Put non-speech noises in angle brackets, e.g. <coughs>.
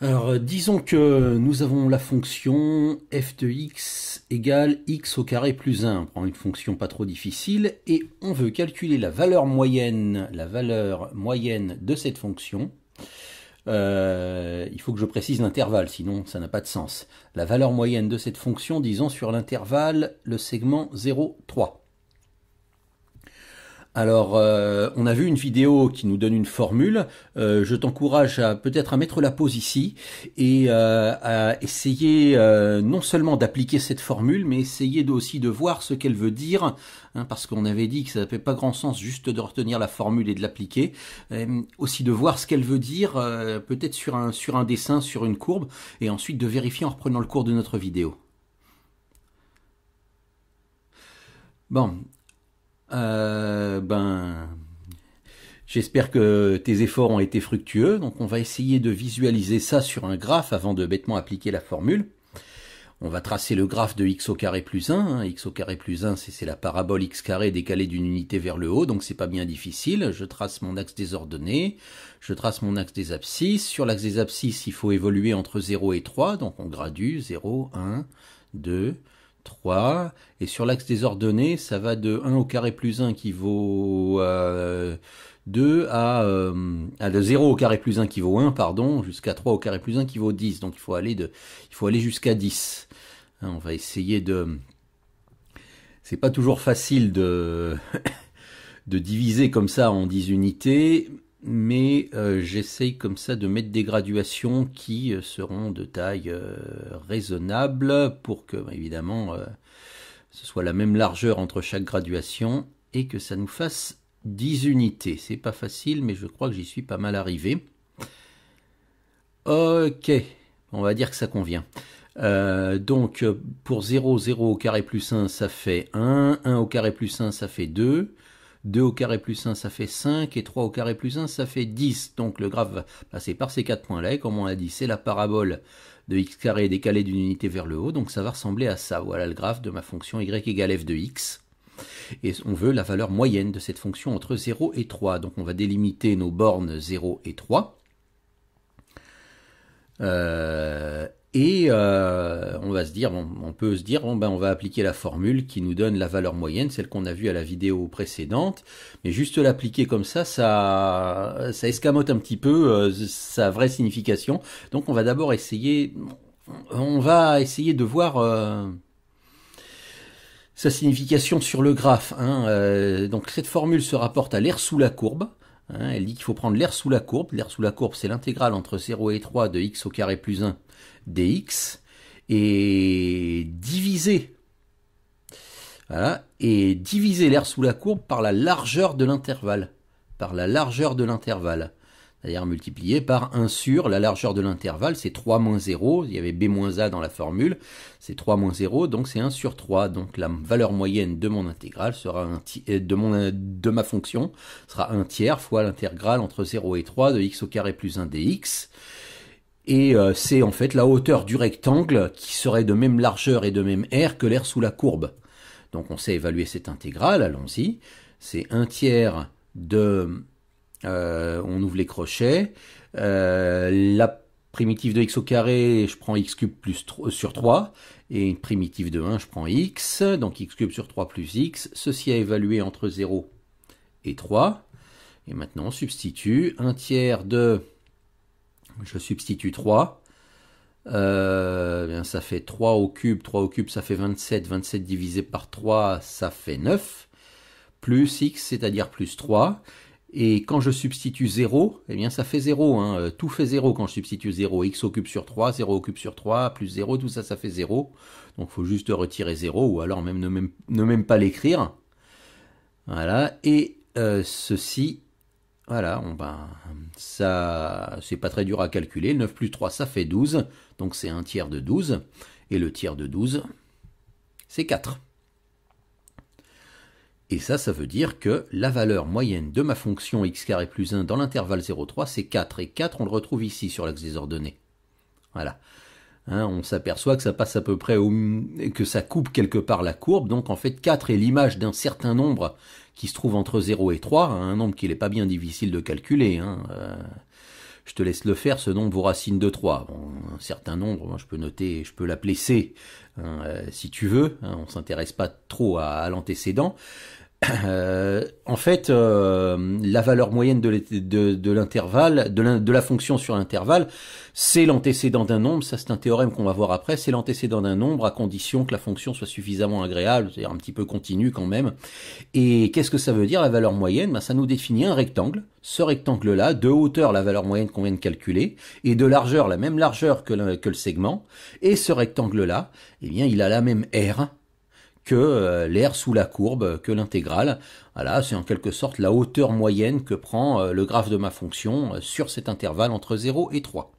Alors, euh, disons que nous avons la fonction f de x égale x au carré plus 1. On prend une fonction pas trop difficile et on veut calculer la valeur moyenne, la valeur moyenne de cette fonction. Euh, il faut que je précise l'intervalle, sinon ça n'a pas de sens. La valeur moyenne de cette fonction, disons, sur l'intervalle, le segment 0, 3. Alors, euh, on a vu une vidéo qui nous donne une formule. Euh, je t'encourage à peut-être à mettre la pause ici et euh, à essayer non seulement d'appliquer cette formule, mais essayer aussi de voir ce qu'elle veut dire, hein, parce qu'on avait dit que ça n'avait pas grand sens juste de retenir la formule et de l'appliquer. aussi de voir ce qu'elle veut dire, peut-être sur un sur un dessin, sur une courbe, et ensuite de vérifier en reprenant le cours de notre vidéo. Bon, euh, ben, j'espère que tes efforts ont été fructueux. Donc, on va essayer de visualiser ça sur un graphe avant de bêtement appliquer la formule. On va tracer le graphe de x au carré plus 1. Hein. x au carré plus 1, c'est la parabole x carré décalée d'une unité vers le haut, donc c'est pas bien difficile. Je trace mon axe des ordonnées, je trace mon axe des abscisses. Sur l'axe des abscisses, il faut évoluer entre 0 et 3, donc on gradue 0, 1, 2, 3. Et sur l'axe des ordonnées, ça va de 1 au carré plus 1 qui vaut 2 euh, à, euh, à, 0 au carré plus 1 qui vaut 1, pardon, jusqu'à 3 au carré plus 1 qui vaut 10. Donc il faut aller, de, il faut aller jusqu'à 10. Hein, on va essayer de... C'est pas toujours facile de, <coughs> de diviser comme ça en 10 unités, mais j'essaie euh, j'essaye comme ça de mettre des graduations qui euh, seront de taille euh, raisonnable pour que, bah, évidemment, ce soit la même largeur entre chaque graduation et que ça nous fasse 10 unités. C'est pas facile, mais je crois que j'y suis pas mal arrivé. Ok, on va dire que ça convient. donc pour 0, 0 au carré plus 1, ça fait 1, 1 au carré plus 1, ça fait 2, 2 au carré plus 1, ça fait 5, et 3 au carré plus 1, ça fait 10. Donc le graphe va passer par ces 4 points-là, et comme on l'a dit, c'est la parabole de x carré décalée d'une unité vers le haut, donc ça va ressembler à ça. Voilà le graphe de ma fonction y égale f de x. Et on veut la valeur moyenne de cette fonction entre 0 et 3. Donc on va délimiter nos bornes 0 et 3. Euh, et euh, on va se dire, on, peut se dire, ben, on va appliquer la formule qui nous donne la valeur moyenne, celle qu'on a vue à la vidéo précédente. Mais juste l'appliquer comme ça, ça, ça escamote un petit peu euh, sa vraie signification. Donc on va d'abord essayer, on va essayer de voir euh, sa signification sur le graphe. Hein. donc cette formule se rapporte à l'air sous la courbe. Hein, elle dit qu'il faut prendre l'air sous la courbe. L'air sous la courbe, c'est l'intégrale entre 0 et 3 de x au carré plus 1 dx et diviser. et diviser l'air sous la courbe par la largeur de l'intervalle. Par la largeur de l'intervalle c'est-à-dire multiplié par 1 sur la largeur de l'intervalle, c'est 3 moins 0, il y avait b moins a dans la formule, c'est 3 moins 0, donc c'est 1 sur 3, donc la valeur moyenne de mon intégrale sera euh, de, mon, euh, de ma fonction sera 1 tiers fois l'intégrale entre 0 et 3 de x au carré plus 1 dx, et euh, c'est en fait la hauteur du rectangle qui serait de même largeur et de même r que l'air sous la courbe. Donc on sait évaluer cette intégrale, allons-y, c'est 1 tiers de euh, on ouvre les crochets. Euh, la primitive de x au carré, je prends x cube plus euh, sur 3, et une primitive de 1, je prends x, donc x cube sur 3 plus x, ceci a évalué entre 0 et 3, et maintenant on substitue 1 tiers de, je substitue 3, bien ça fait 3 au cube, 3 au cube ça fait 27, 27 divisé par 3 ça fait 9, plus x c'est-à-dire plus 3, et quand je substitue 0, eh bien ça fait 0. Hein. Euh, tout fait 0 quand je substitue 0. x occupe sur 3, 0 occupe sur 3, plus 0, tout ça, ça fait 0. Donc il faut juste retirer 0 ou alors même ne même, pas l'écrire. Voilà. Et euh, ceci, voilà, on, ben, ça, c'est pas très dur à calculer. 9 plus 3, ça fait 12. Donc c'est un tiers de 12. Et le tiers de 12, c'est 4. Et ça, ça veut dire que la valeur moyenne de ma fonction x carré plus 1 dans l'intervalle 0,3, c'est 4. Et 4, on le retrouve ici sur l'axe des ordonnées. Voilà. Hein, on s'aperçoit que ça passe à peu près au, que ça coupe quelque part la courbe. Donc en fait, 4 est l'image d'un certain nombre qui se trouve entre 0 et 3, hein, un nombre qu'il n'est pas bien difficile de calculer. Hein. Euh, je te laisse le faire, ce nombre vous racine de 3. un certain nombre, je peux noter, je peux l'appeler C, euh, si tu veux. on s'intéresse pas trop à l'antécédent. Euh, en fait, euh, la valeur moyenne de l'intervalle, de, la fonction sur l'intervalle, c'est l'antécédent d'un nombre. Ça, c'est un théorème qu'on va voir après. C'est l'antécédent d'un nombre à condition que la fonction soit suffisamment agréable, c'est-à-dire un petit peu continue quand même. Et qu'est-ce que ça veut dire la valeur moyenne ben, ça nous définit un rectangle. Ce rectangle-là, de hauteur la valeur moyenne qu'on vient de calculer et de largeur la même largeur que le, que le segment. Et ce rectangle-là, eh bien, il a la même R que euh, l'air sous la courbe, que l'intégrale. Voilà, c'est en quelque sorte la hauteur moyenne que prend euh, le graphe de ma fonction euh, sur cet intervalle entre 0 et 3.